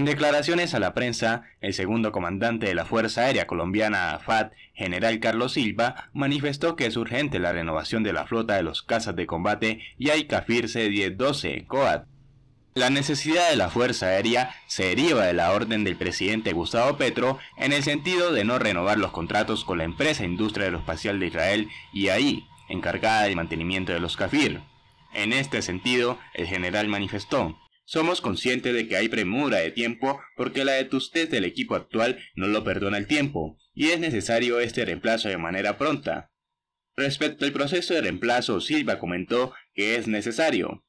En declaraciones a la prensa, el segundo comandante de la Fuerza Aérea Colombiana AFAT, general Carlos Silva, manifestó que es urgente la renovación de la flota de los cazas de combate y c 1012 COAT. La necesidad de la Fuerza Aérea se deriva de la orden del presidente Gustavo Petro en el sentido de no renovar los contratos con la empresa Industria Aeroespacial de Israel, IAI, encargada del mantenimiento de los CAFIR. En este sentido, el general manifestó, somos conscientes de que hay premura de tiempo porque la detustez del equipo actual no lo perdona el tiempo, y es necesario este reemplazo de manera pronta. Respecto al proceso de reemplazo, Silva comentó que es necesario.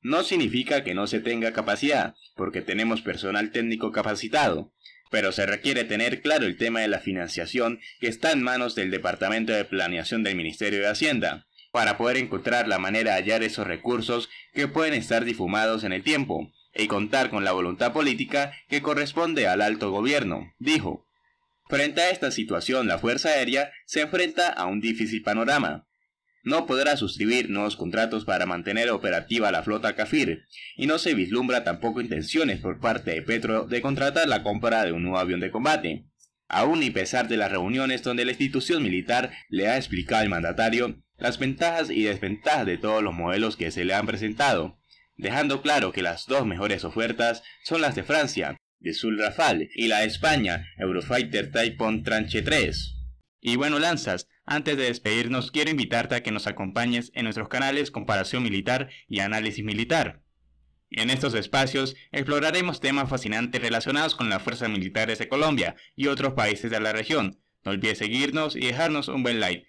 No significa que no se tenga capacidad, porque tenemos personal técnico capacitado, pero se requiere tener claro el tema de la financiación que está en manos del Departamento de Planeación del Ministerio de Hacienda para poder encontrar la manera de hallar esos recursos que pueden estar difumados en el tiempo y contar con la voluntad política que corresponde al alto gobierno, dijo. Frente a esta situación, la Fuerza Aérea se enfrenta a un difícil panorama. No podrá suscribir nuevos contratos para mantener operativa la flota Kafir, y no se vislumbra tampoco intenciones por parte de Petro de contratar la compra de un nuevo avión de combate. Aún y pesar de las reuniones donde la institución militar le ha explicado al mandatario las ventajas y desventajas de todos los modelos que se le han presentado, dejando claro que las dos mejores ofertas son las de Francia, de Sul Rafale, y la de España, Eurofighter Typhoon Tranche 3. Y bueno, Lanzas, antes de despedirnos quiero invitarte a que nos acompañes en nuestros canales Comparación Militar y Análisis Militar. En estos espacios exploraremos temas fascinantes relacionados con las fuerzas militares de Colombia y otros países de la región. No olvides seguirnos y dejarnos un buen like.